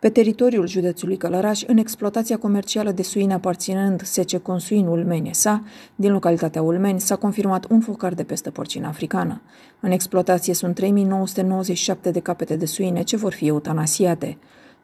pe teritoriul județului Călăraș, în exploatația comercială de suine aparținând Sece Consuin Ulmeni sa, din localitatea Ulmeni, s-a confirmat un focar de peste porcină africană. În exploatație sunt 3997 de capete de suine ce vor fi eutanasiate.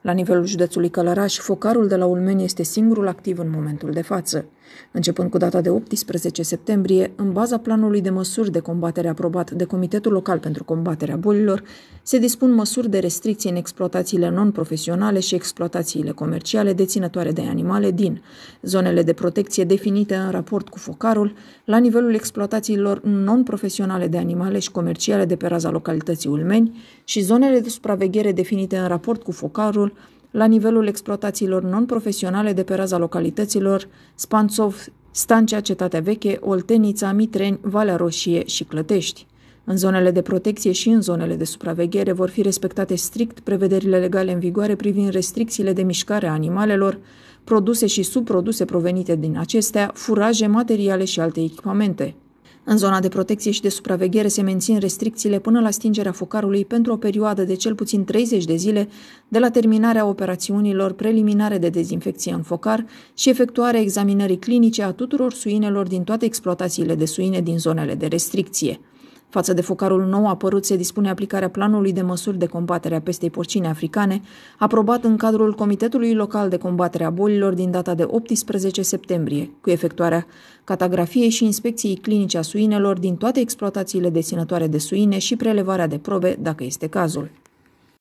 La nivelul județului Călăraș, focarul de la Ulmeni este singurul activ în momentul de față. Începând cu data de 18 septembrie, în baza planului de măsuri de combatere aprobat de Comitetul Local pentru Combaterea Bolilor, se dispun măsuri de restricție în exploatațiile non-profesionale și exploatațiile comerciale deținătoare de animale din zonele de protecție definite în raport cu focarul, la nivelul exploatațiilor non-profesionale de animale și comerciale de pe raza localității Ulmeni și zonele de supraveghere definite în raport cu focarul la nivelul exploatațiilor non-profesionale de pe raza localităților Spanțov, Stancea, Cetatea Veche, Oltenița, Mitreni, Valea Roșie și Clătești. În zonele de protecție și în zonele de supraveghere vor fi respectate strict prevederile legale în vigoare privind restricțiile de mișcare a animalelor, produse și subproduse provenite din acestea, furaje, materiale și alte echipamente. În zona de protecție și de supraveghere se mențin restricțiile până la stingerea focarului pentru o perioadă de cel puțin 30 de zile de la terminarea operațiunilor preliminare de dezinfecție în focar și efectuarea examinării clinice a tuturor suinelor din toate exploatațiile de suine din zonele de restricție. Față de focarul nou apărut se dispune aplicarea planului de măsuri de combatere a pestei porcine africane, aprobat în cadrul Comitetului Local de Combatere a Bolilor din data de 18 septembrie, cu efectuarea catagrafiei și inspecției clinice a suinelor din toate exploatațiile deținătoare de suine și prelevarea de probe, dacă este cazul.